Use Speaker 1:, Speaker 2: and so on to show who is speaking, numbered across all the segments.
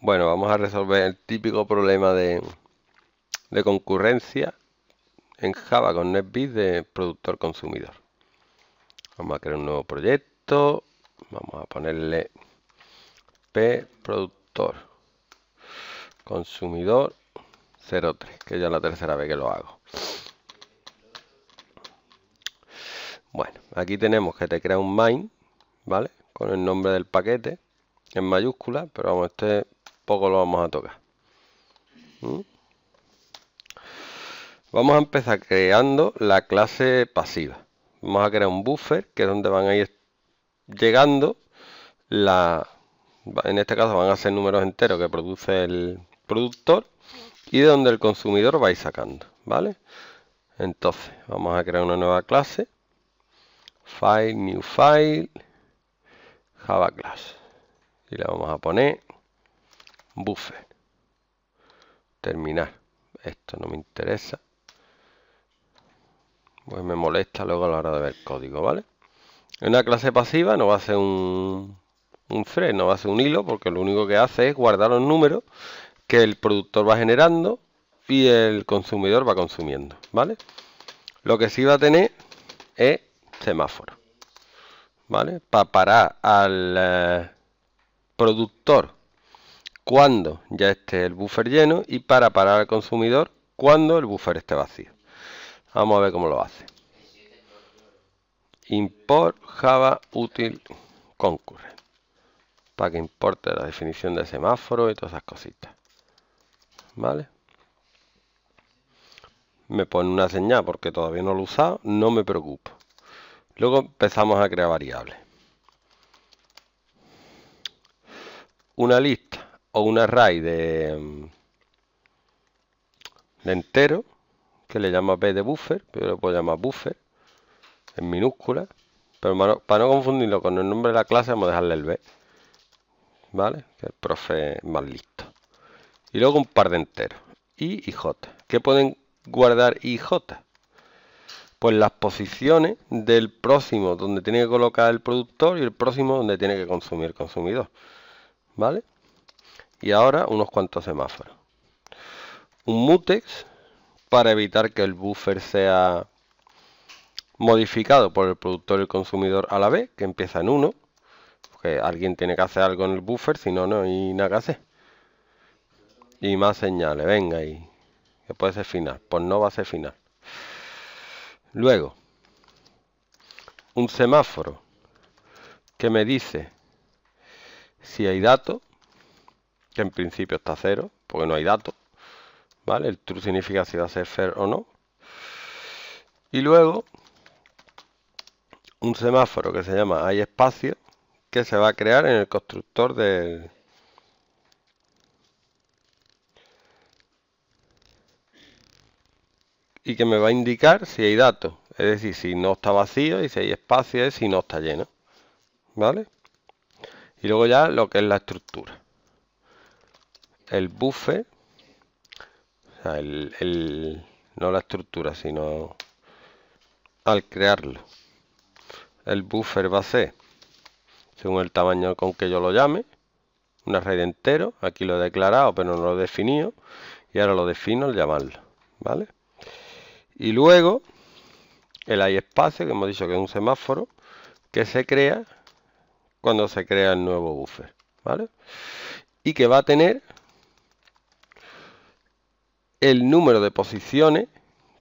Speaker 1: Bueno, vamos a resolver el típico problema de, concurrencia en Java con NetBeat de productor-consumidor. Vamos a crear un nuevo proyecto. Vamos a ponerle P productor consumidor 03, que ya es la tercera vez que lo hago. Bueno, aquí tenemos que te crea un main, ¿vale? Con el nombre del paquete en mayúscula, pero vamos, este poco lo vamos a tocar. ¿Mm? Vamos a empezar creando la clase pasiva. Vamos a crear un buffer, que es donde van a ir llegando la... En este caso van a ser números enteros que produce el productor y donde el consumidor va a ir sacando, ¿vale? Entonces, vamos a crear una nueva clase. File, new file, Java class. Y la vamos a poner buffer terminar esto no me interesa pues me molesta luego a la hora de ver código vale una clase pasiva no va a ser un un thread no va a ser un hilo porque lo único que hace es guardar los números que el productor va generando y el consumidor va consumiendo vale lo que sí va a tener es semáforo vale para parar al eh, productor cuando ya esté el buffer lleno y para parar al consumidor cuando el buffer esté vacío. Vamos a ver cómo lo hace. Import Java útil para que importe la definición de semáforo y todas esas cositas. ¿Vale? Me pone una señal porque todavía no lo he usado, no me preocupo. Luego empezamos a crear variables. Una lista una un array de, mm, de entero, que le llama B de buffer, pero lo puedo llamar buffer, en minúscula. Pero para no confundirlo con el nombre de la clase, vamos a dejarle el B. ¿Vale? Que el profe es más listo. Y luego un par de enteros. I y J. ¿Qué pueden guardar I y J? Pues las posiciones del próximo donde tiene que colocar el productor y el próximo donde tiene que consumir el consumidor. ¿Vale? y ahora unos cuantos semáforos. Un mutex para evitar que el buffer sea modificado por el productor y el consumidor a la vez, que empieza en uno. Porque alguien tiene que hacer algo en el buffer, si no, no hay nada que hacer. Y más señales, venga, y que puede ser final, pues no va a ser final. Luego, un semáforo que me dice si hay datos que en principio está cero, porque no hay datos. ¿Vale? El true significa si va a ser fair o no. Y luego, un semáforo que se llama hay espacio, que se va a crear en el constructor del... Y que me va a indicar si hay datos. Es decir, si no está vacío y si hay espacio es si no está lleno. ¿Vale? Y luego ya lo que es la estructura el buffer, o sea, no la estructura, sino al crearlo. El buffer va a ser, según el tamaño con que yo lo llame, una red entero. Aquí lo he declarado, pero no lo he definido. Y ahora lo defino al llamarlo, ¿vale? Y luego, el hay espacio, que hemos dicho que es un semáforo, que se crea cuando se crea el nuevo buffer, ¿vale? Y que va a tener el número de posiciones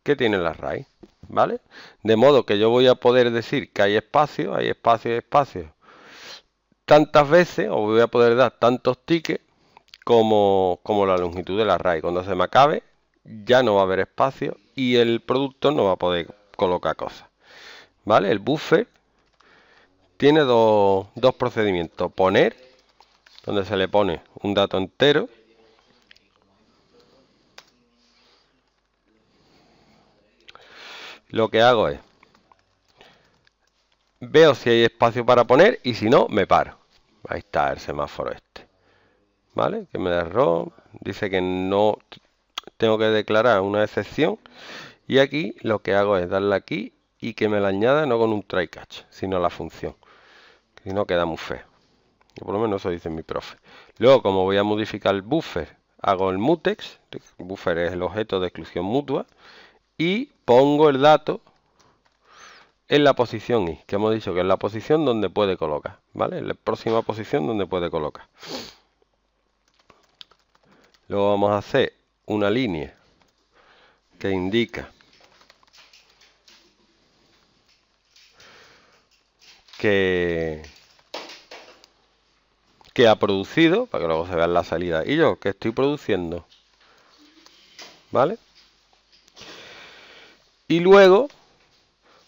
Speaker 1: que tiene la raíz, ¿vale? De modo que yo voy a poder decir que hay espacio, hay espacio, hay espacio, tantas veces, o voy a poder dar tantos tickets como, como la longitud de la raíz. Cuando se me acabe, ya no va a haber espacio y el producto no va a poder colocar cosas. ¿Vale? El buffer tiene dos, dos procedimientos. Poner, donde se le pone un dato entero, lo que hago es veo si hay espacio para poner y si no, me paro. Ahí está el semáforo este. ¿Vale? Que me da error. Dice que no tengo que declarar una excepción. Y aquí lo que hago es darle aquí y que me la añada no con un try catch, sino la función. Si no queda muy feo. por lo menos eso dice mi profe. Luego, como voy a modificar el buffer, hago el mutex. buffer es el objeto de exclusión mutua. Y pongo el dato en la posición y, que hemos dicho que es la posición donde puede colocar, ¿vale? En la próxima posición donde puede colocar. Luego vamos a hacer una línea que indica que, que ha producido, para que luego se vea la salida, y yo que estoy produciendo, ¿vale? Y luego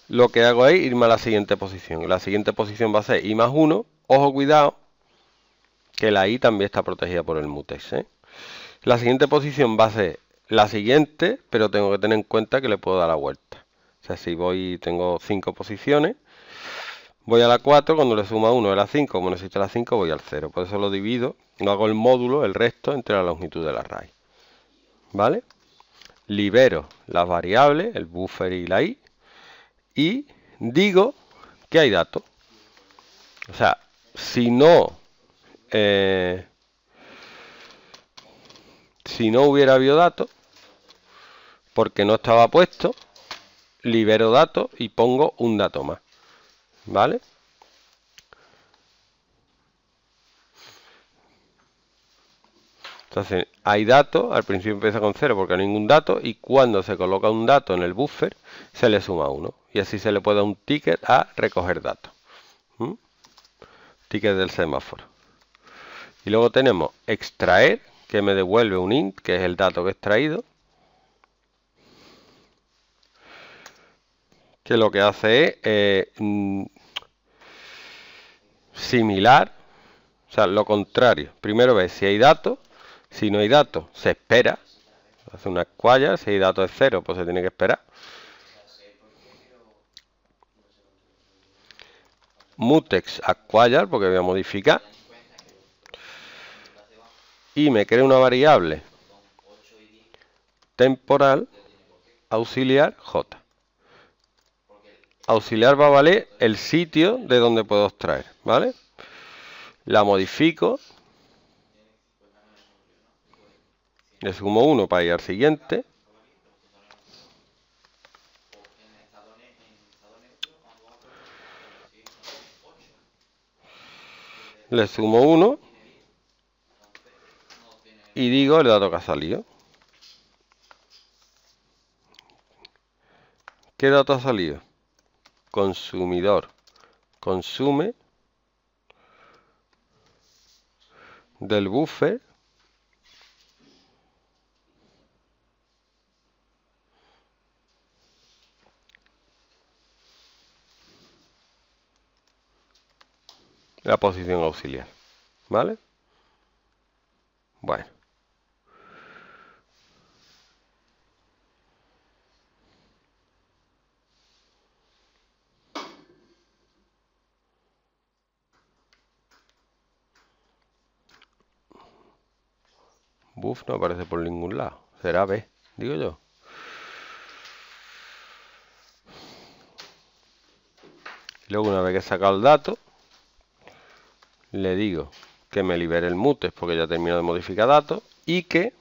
Speaker 1: lo que hago es irme a la siguiente posición. La siguiente posición va a ser I más 1. Ojo, cuidado, que la I también está protegida por el mutex. ¿eh? La siguiente posición va a ser la siguiente, pero tengo que tener en cuenta que le puedo dar la vuelta. O sea, si voy, tengo 5 posiciones, voy a la 4, cuando le suma 1 a la 5, como necesito la 5, voy al 0. Por eso lo divido, no hago el módulo, el resto, entre la longitud de la raíz. ¿Vale? libero las variables, el buffer y la i, y digo que hay datos. O sea, si no, eh, si no hubiera habido datos, porque no estaba puesto, libero datos y pongo un dato más. ¿Vale? Entonces, hay datos, al principio empieza con 0 porque no hay ningún dato, y cuando se coloca un dato en el buffer, se le suma uno. Y así se le puede dar un ticket a recoger datos. ¿Mm? Ticket del semáforo. Y luego tenemos extraer, que me devuelve un int, que es el dato que he extraído. Que lo que hace es eh, mm, similar, o sea, lo contrario. Primero ve si hay datos si no hay datos, se espera. Hace una si hay datos es cero, pues se tiene que esperar. Mutex acquire, porque voy a modificar. Y me crea una variable temporal auxiliar J. Auxiliar va a valer el sitio de donde puedo extraer, ¿vale? La modifico, Le sumo 1 para ir al siguiente. Le sumo 1. Y digo el dato que ha salido. ¿Qué dato ha salido? Consumidor. Consume del buffer la posición auxiliar. ¿Vale? Bueno. Buff no aparece por ningún lado. Será B, digo yo. Luego una vez que he sacado el dato, le digo que me libere el mute. porque ya termino de modificar datos y que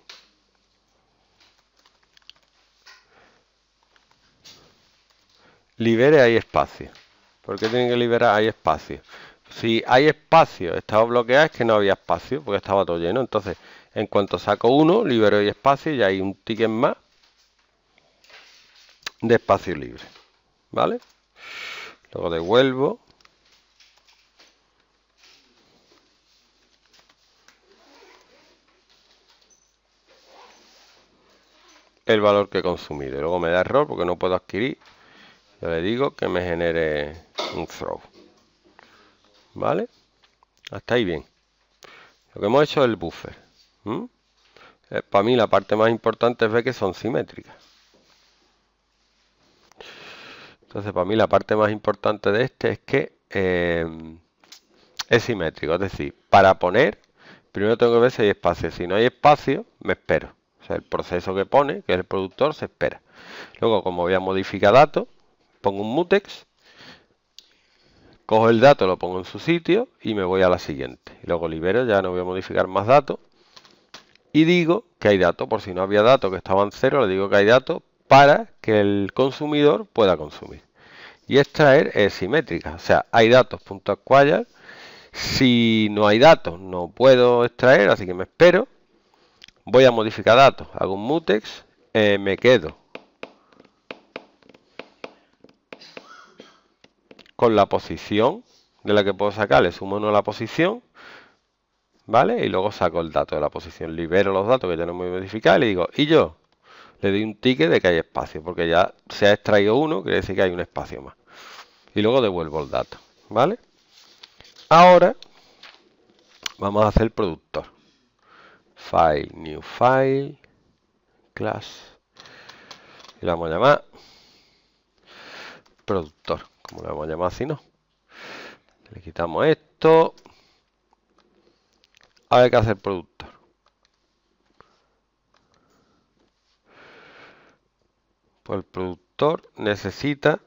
Speaker 1: libere ahí espacio. ¿Por qué tiene que liberar ahí espacio? Si hay espacio, estaba bloqueado es que no había espacio porque estaba todo lleno. Entonces, en cuanto saco uno, libero ahí espacio y hay un ticket más de espacio libre. ¿Vale? Luego devuelvo. el valor que consumido consumido. luego me da error porque no puedo adquirir. Yo le digo que me genere un throw. ¿Vale? Hasta ahí bien. Lo que hemos hecho es el buffer. Eh, para mí la parte más importante es ver que son simétricas. Entonces para mí la parte más importante de este es que eh, es simétrico. Es decir, para poner, primero tengo que ver si hay espacio. Si no hay espacio, me espero el proceso que pone, que el productor, se espera. Luego, como voy a modificar datos, pongo un mutex, cojo el dato, lo pongo en su sitio y me voy a la siguiente. Luego libero, ya no voy a modificar más datos. Y digo que hay datos, por si no había datos que estaban cero, le digo que hay datos para que el consumidor pueda consumir. Y extraer es simétrica, o sea, hay datos.acquire. Si no hay datos no puedo extraer, así que me espero voy a modificar datos, hago un mutex, eh, me quedo con la posición de la que puedo sacar, le sumo uno a la posición, ¿vale? Y luego saco el dato de la posición, libero los datos que ya no me voy a modificar y le digo, y yo le doy un ticket de que hay espacio, porque ya se ha extraído uno, quiere decir que hay un espacio más. Y luego devuelvo el dato, ¿vale? Ahora vamos a hacer productor file, new file, class, y lo vamos a llamar productor, como lo vamos a llamar si ¿no? Le quitamos esto. Ahora hay que hacer productor. Pues el productor necesita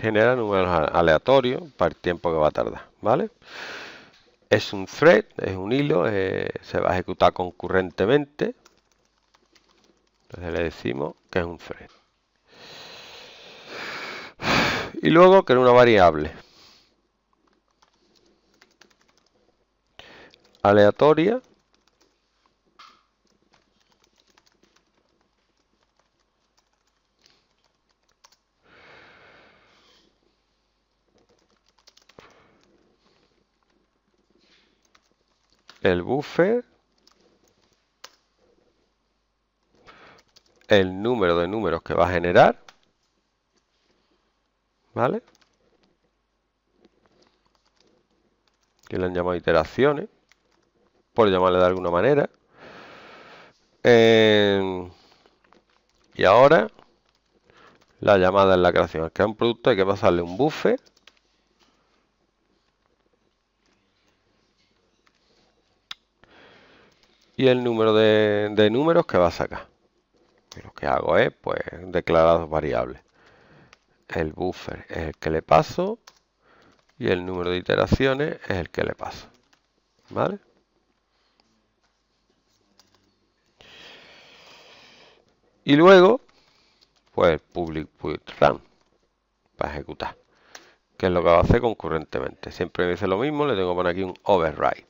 Speaker 1: genera números aleatorios para el tiempo que va a tardar, ¿vale? Es un thread, es un hilo, eh, se va a ejecutar concurrentemente. Entonces le decimos que es un thread. Y luego que una variable aleatoria el buffer, el número de números que va a generar, ¿vale? Que le han llamado iteraciones, por llamarle de alguna manera. Em, y ahora, la llamada en la creación. que es un producto hay que pasarle un buffer y el número de, números que va a sacar. lo que hago es, pues, declarar dos variables. El buffer es el que le paso y el número de iteraciones es el que le paso. ¿Vale? Y luego, pues, public put run para ejecutar. Que es lo que va a hacer concurrentemente. Siempre me dice lo mismo, le tengo que aquí un override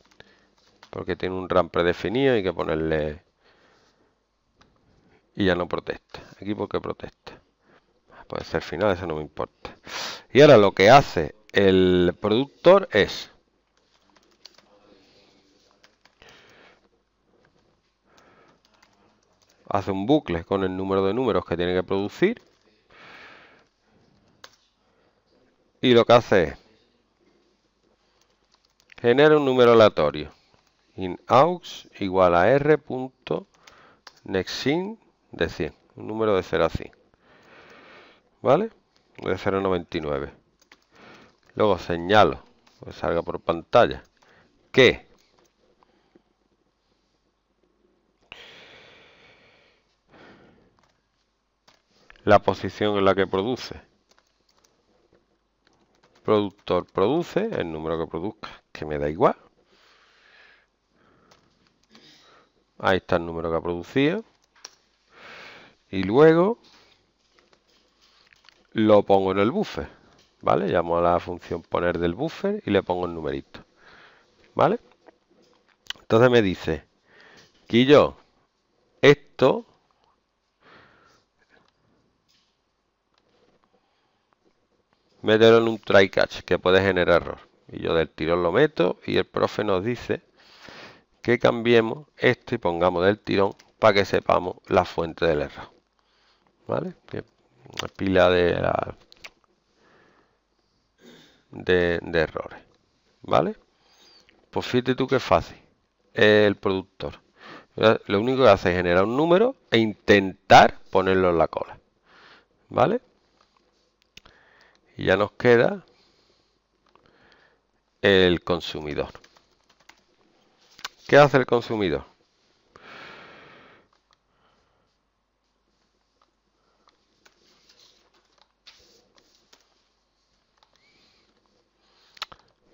Speaker 1: porque tiene un RAM predefinido hay que ponerle y ya no protesta aquí porque protesta ah, puede ser final eso no me importa y ahora lo que hace el productor es hace un bucle con el número de números que tiene que producir y lo que hace es genera un número aleatorio in aux igual a r punto nexin de 100, un número de 0 así ¿Vale? De 0 a 99. Luego señalo, que salga por pantalla, que la posición en la que produce. Productor produce, el número que produzca, que me da igual, Ahí está el número que ha producido. Y luego lo pongo en el buffer. ¿Vale? Llamo a la función poner del buffer y le pongo el numerito. ¿Vale? Entonces me dice, yo esto me en un try catch que puede generar error. Y yo del tirón lo meto y el profe nos dice que cambiemos este y pongamos del tirón para que sepamos la fuente del error. ¿Vale? pila de, de, errores. ¿Vale? Pues fíjate tú que fácil. El productor. Lo único que hace es generar un número e intentar ponerlo en la cola. ¿Vale? Y ya nos queda el consumidor. ¿Qué hace el consumidor?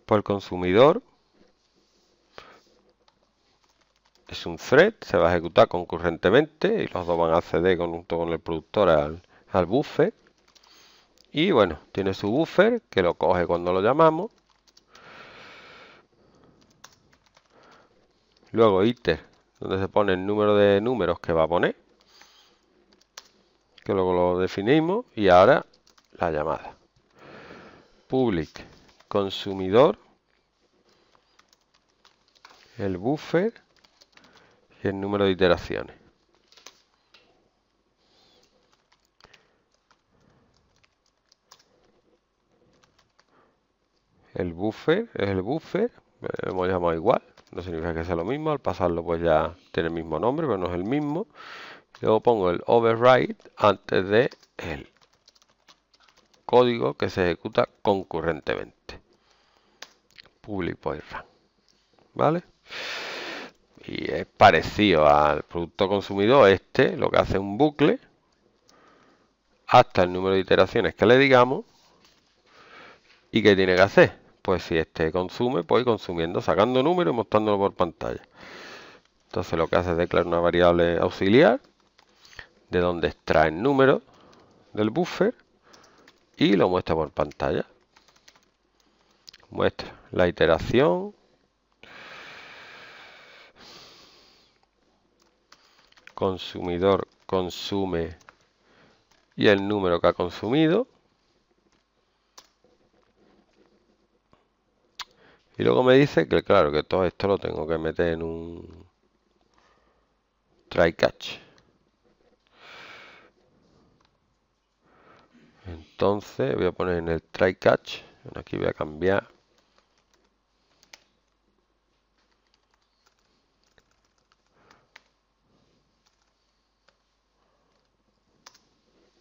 Speaker 1: Por el consumidor es un thread, se va a ejecutar concurrentemente y los dos van a acceder junto con el productor al, al buffer. Y bueno, tiene su buffer que lo coge cuando lo llamamos Luego iter, donde se pone el número de números que va a poner. Que luego lo definimos. Y ahora la llamada. Public consumidor. El buffer. Y el número de iteraciones. el buffer, es el buffer, lo hemos llamado igual no significa que sea lo mismo, al pasarlo pues ya tiene el mismo nombre, pero no es el mismo. Luego pongo el override antes de el código que se ejecuta concurrentemente. Public void run. ¿Vale? Y es parecido al producto consumidor este, lo que hace un bucle hasta el número de iteraciones que le digamos y que tiene que hacer pues si este consume, pues consumiendo, sacando números y mostrándolo por pantalla. Entonces lo que hace es declarar una variable auxiliar de donde extrae el número del buffer y lo muestra por pantalla. Muestra la iteración. Consumidor consume y el número que ha consumido. Y luego me dice que, claro, que todo esto lo tengo que meter en un try catch. Entonces voy a poner en el try catch. Aquí voy a cambiar.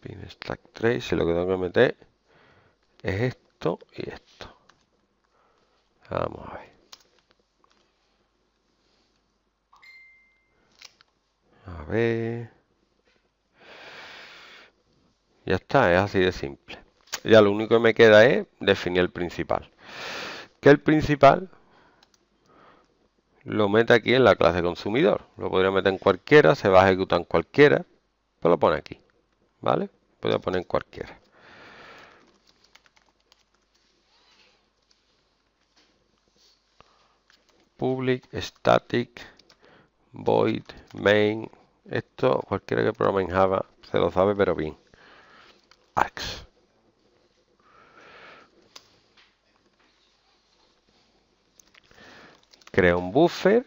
Speaker 1: Pin stack 3. Y lo que tengo que meter es esto y esto. Vamos a ver. A ver. Ya está, es así de simple. Ya lo único que me queda es definir el principal. Que el principal lo mete aquí en la clase consumidor. Lo podría meter en cualquiera, se va a ejecutar en cualquiera. Pero pues lo pone aquí. ¿Vale? Podría poner en cualquiera. public static void main esto cualquiera que programa en java se lo sabe pero bien args crea un buffer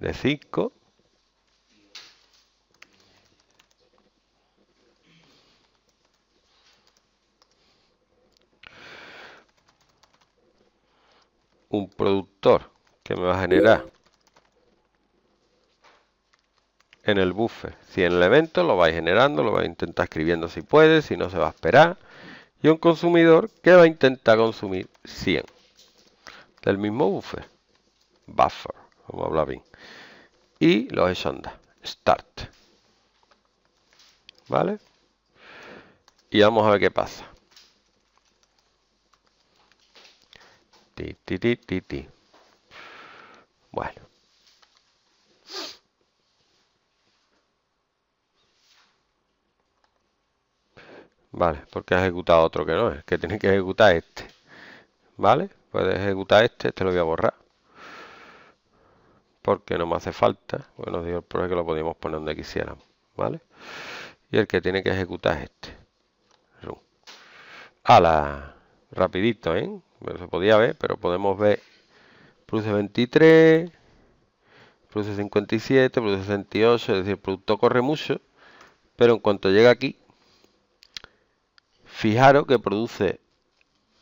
Speaker 1: de 5 un productor que me va a generar en el buffer. Si en el evento lo vais generando, lo vais a intentar escribiendo si puede, si no se va a esperar. Y un consumidor que va a intentar consumir 100 del mismo buffer. Buffer, como habla bien. Y los andar. Start. ¿Vale? Y vamos a ver qué pasa. Ti, Bueno. Vale, porque ha ejecutado otro que no es, que tiene que ejecutar este. Vale, puede ejecutar este, este lo voy a borrar. Porque no me hace falta, Bueno, Dios, por el que lo podíamos poner donde quisiéramos. ¿Vale? Y el que tiene que ejecutar este este. ¡Hala! Rapidito, ¿eh? se podía ver, pero podemos ver produce 23, produce 57, produce 68, es decir, el producto corre mucho, pero en cuanto llega aquí, fijaros que produce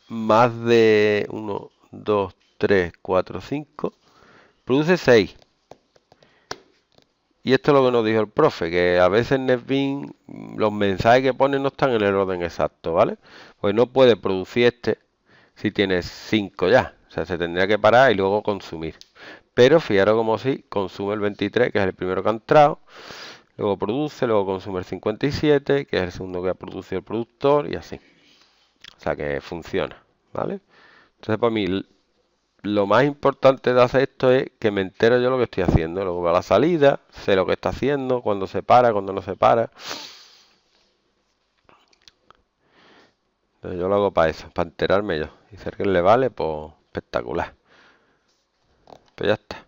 Speaker 1: más de 1, 2, 3, 4, 5, produce 6. Y esto es lo que nos dijo el profe, que a veces NetBeans los mensajes que pone no están en el orden exacto, ¿vale? Pues no puede producir este si tienes 5 ya. O sea, se tendría que parar y luego consumir. Pero fijaros como si consume el 23, que es el primero que ha entrado. Luego produce, luego consume el 57, que es el segundo que ha producido el productor y así. O sea que funciona, ¿vale? Entonces para mí lo más importante de hacer esto es que me entero yo lo que estoy haciendo. Luego veo la salida, sé lo que está haciendo, cuando se para, cuando no se para. yo lo hago para eso, para enterarme yo. Y ser que le vale, pues espectacular. Pues ya está.